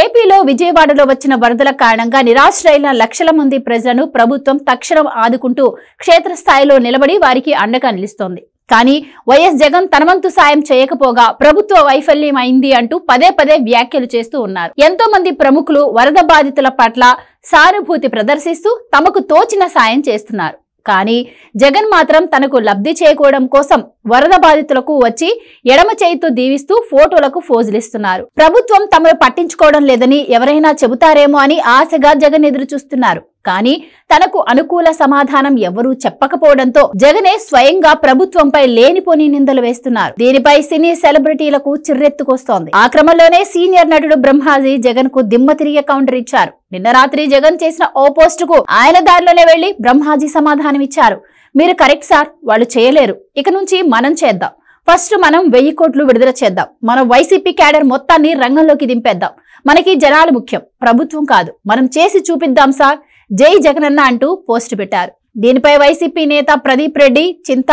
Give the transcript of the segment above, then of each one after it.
ఏపీలో విజయవాడలో వచ్చిన వరదల కారణంగా నిరాశ్రయిన లక్షల మంది ప్రజలను ప్రభుత్వం తక్షణం ఆదుకుంటూ క్షేత్రస్థాయిలో నిలబడి వారికి అండగా నిలుస్తోంది కానీ వైఎస్ జగన్ తనవంతు సాయం చేయకపోగా ప్రభుత్వ వైఫల్యం అయింది అంటూ పదే పదే వ్యాఖ్యలు చేస్తూ ఉన్నారు ఎంతో మంది ప్రముఖులు వరద బాధితుల పట్ల సానుభూతి ప్రదర్శిస్తూ తమకు తోచిన సాయం చేస్తున్నారు కానీ జగన్ మాత్రం తనకు లబ్ధి చేకూడడం కోసం వరద బాధితులకు వచ్చి ఎడమ చేయితో దీవిస్తూ ఫోటోలకు ఫోజులిస్తున్నారు ప్రభుత్వం తమను పట్టించుకోవడం లేదని ఎవరైనా చెబుతారేమో అని ఆశగా జగన్ ఎదురు చూస్తున్నారు కానీ తనకు అనుకూల సమాధానం ఎవరూ చెప్పకపోవడంతో జగనే స్వయంగా ప్రభుత్వంపై లేనిపోని నిందలు వేస్తున్నారు దీనిపై సినీ సెలబ్రిటీలకు చిర్రెత్తుకొస్తోంది ఆ క్రమంలోనే సీనియర్ నటుడు బ్రహ్మాజీ జగన్ కు దిమ్మ తిరిగే కౌంటర్ ఇచ్చారు నిన్న రాత్రి జగన్ చేసిన ఓ పోస్టుకు ఆయన దారిలోనే వెళ్లి బ్రహ్మాజీ సమాధానమిచ్చారు మీరు కరెక్ట్ సార్ వాళ్ళు చేయలేరు ఇక నుంచి మనం చేద్దాం ఫస్ట్ మనం వెయ్యి కోట్లు విడుదల చేద్దాం మనం వైసీపీ క్యాడర్ మొత్తాన్ని రంగంలోకి దింపేద్దాం మనకి జనాలు ముఖ్యం ప్రభుత్వం కాదు మనం చేసి చూపిద్దాం సార్ జై జగనన్న అంటూ పోస్టు పెట్టారు దీనిపై వైసీపీ నేత ప్రదీప్ రెడ్డి చింత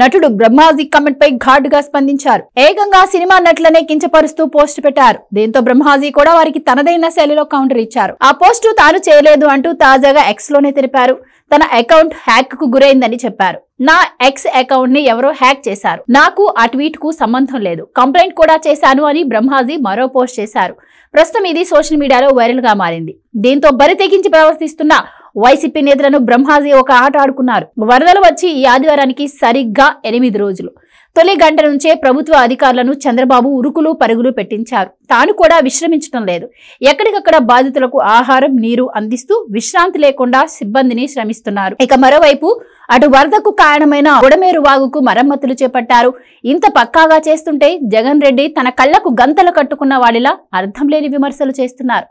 నటుడు బ్రహ్మాజీ కమెంట్ పై ఘాటుగా స్పందించారు ఏకంగా సినిమా నటులనే కించపరుస్తూ పోస్ట్ పెట్టారు దీంతో బ్రహ్మాజీ కూడా వారికి తనదైన శైలిలో కౌంటర్ ఇచ్చారు ఆ పోస్టు తాను చేయలేదు అంటూ తాజాగా ఎక్స్ లోనే తెలిపారు తన అకౌంట్ హ్యాక్ కు గురైందని చెప్పారు నా ఎక్స్ అకౌంట్ ని ఎవరో హ్యాక్ చేశారు నాకు ఆ ట్వీట్ కు సంబంధం లేదు కంప్లైంట్ కూడా చేశాను అని బ్రహ్మాజీ మరో పోస్ట్ చేశారు ప్రస్తుతం ఇది సోషల్ మీడియాలో వైరల్ గా మారింది దీంతో బరి తెగించి ప్రవర్తిస్తున్న వైసీపీ నేతలను బ్రహ్మాజీ ఒక ఆట ఆడుకున్నారు వరదలు వచ్చి ఈ ఆదివారానికి సరిగ్గా ఎనిమిది రోజులు తొలి గంట నుంచే ప్రభుత్వ అధికారులను చంద్రబాబు ఉరుకులు పరుగులు పెట్టించారు తాను కూడా విశ్రమించడం లేదు ఎక్కడికక్కడ బాధితులకు ఆహారం నీరు అందిస్తూ విశ్రాంతి లేకుండా సిబ్బందిని శ్రమిస్తున్నారు ఇక మరోవైపు అటు వరదకు కారణమైన ఉడమేరు వాగుకు మరమ్మతులు చేపట్టారు ఇంత పక్కాగా చేస్తుంటే జగన్ రెడ్డి తన కళ్లకు గంతలు కట్టుకున్న వాడిలా అర్థం లేని విమర్శలు చేస్తున్నారు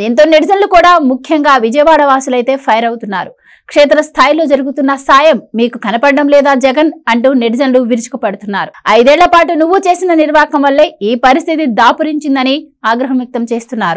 దీంతో నెటిజన్లు కూడా ముఖ్యంగా విజయవాడ వాసులైతే ఫైర్ అవుతున్నారు క్షేత్రస్థాయిలో జరుగుతున్న సాయం మీకు కనపడడం లేదా జగన్ అంటూ నెటిజన్లు విరుచుకుపడుతున్నారు ఐదేళ్ల పాటు నువ్వు చేసిన నిర్వాహకం వల్లే ఈ పరిస్థితి దాపురించిందని ఆగ్రహం వ్యక్తం చేస్తున్నారు